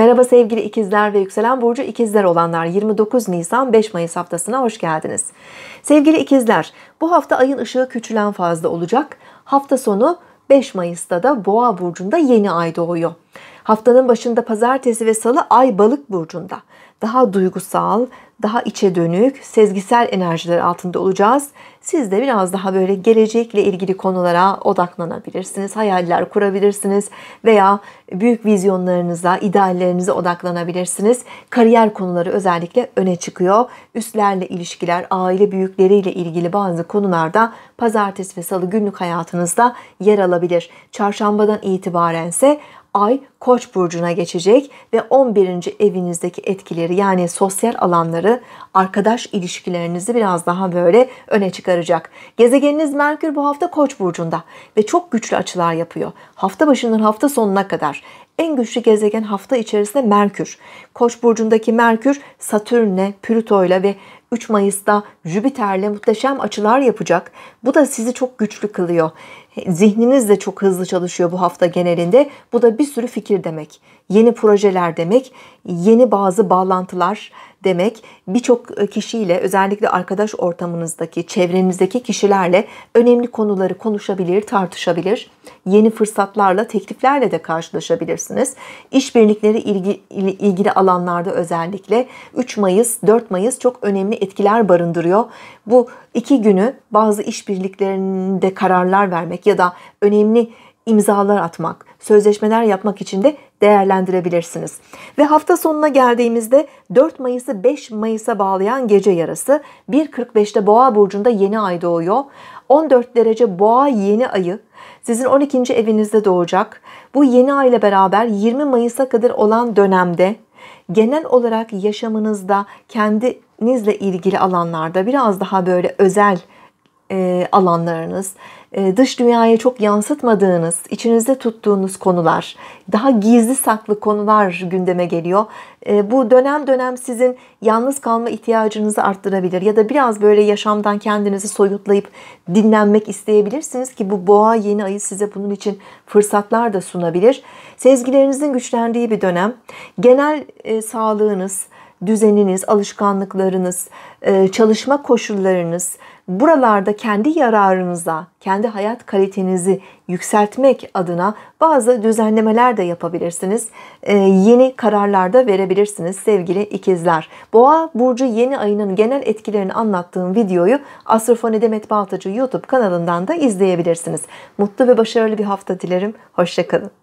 Merhaba sevgili ikizler ve yükselen burcu ikizler olanlar 29 Nisan 5 Mayıs haftasına hoş geldiniz. Sevgili ikizler bu hafta ayın ışığı küçülen fazla olacak. Hafta sonu 5 Mayıs'ta da Boğa burcunda yeni ay doğuyor. Haftanın başında pazartesi ve salı ay balık burcunda. Daha duygusal, daha içe dönük, sezgisel enerjiler altında olacağız. Siz de biraz daha böyle gelecekle ilgili konulara odaklanabilirsiniz. Hayaller kurabilirsiniz veya büyük vizyonlarınıza, ideallerinize odaklanabilirsiniz. Kariyer konuları özellikle öne çıkıyor. Üstlerle ilişkiler, aile büyükleriyle ilgili bazı konularda pazartesi ve salı günlük hayatınızda yer alabilir. Çarşambadan itibaren ise Ay Koç burcuna geçecek ve 11. evinizdeki etkileri yani sosyal alanları, arkadaş ilişkilerinizi biraz daha böyle öne çıkaracak. Gezegeniniz Merkür bu hafta Koç burcunda ve çok güçlü açılar yapıyor. Hafta başından hafta sonuna kadar en güçlü gezegen hafta içerisinde Merkür. Koç burcundaki Merkür Satürn'le, Plüto'yla ve 3 Mayıs'ta Jüpiter'le muhteşem açılar yapacak. Bu da sizi çok güçlü kılıyor. Zihniniz de çok hızlı çalışıyor bu hafta genelinde. Bu da bir sürü fikir demek. Yeni projeler demek. Yeni bazı bağlantılar, demek birçok e, kişiyle özellikle arkadaş ortamınızdaki, çevrenizdeki kişilerle önemli konuları konuşabilir, tartışabilir. Yeni fırsatlarla, tekliflerle de karşılaşabilirsiniz. İşbirlikleri ilgi, ilgili alanlarda özellikle 3 Mayıs, 4 Mayıs çok önemli etkiler barındırıyor. Bu iki günü bazı işbirliklerinde kararlar vermek ya da önemli imzalar atmak, sözleşmeler yapmak için de değerlendirebilirsiniz. Ve hafta sonuna geldiğimizde 4 Mayıs'ı 5 Mayıs'a bağlayan gece yarısı 1.45'te Boğa burcunda yeni ay doğuyor. 14 derece Boğa yeni ayı sizin 12. evinizde doğacak. Bu yeni ay ile beraber 20 Mayıs'a kadar olan dönemde genel olarak yaşamınızda kendinizle ilgili alanlarda biraz daha böyle özel e, alanlarınız, e, dış dünyaya çok yansıtmadığınız, içinizde tuttuğunuz konular, daha gizli saklı konular gündeme geliyor. E, bu dönem dönem sizin yalnız kalma ihtiyacınızı arttırabilir ya da biraz böyle yaşamdan kendinizi soyutlayıp dinlenmek isteyebilirsiniz ki bu boğa yeni ayı size bunun için fırsatlar da sunabilir. Sezgilerinizin güçlendiği bir dönem. Genel e, sağlığınız, düzeniniz, alışkanlıklarınız, e, çalışma koşullarınız buralarda kendi yararınıza, kendi hayat kalitenizi yükseltmek adına bazı düzenlemeler de yapabilirsiniz. E, yeni kararlar da verebilirsiniz sevgili ikizler. Boğa burcu yeni ayının genel etkilerini anlattığım videoyu Astrofoni Demet Baltacı YouTube kanalından da izleyebilirsiniz. Mutlu ve başarılı bir hafta dilerim. Hoşçakalın.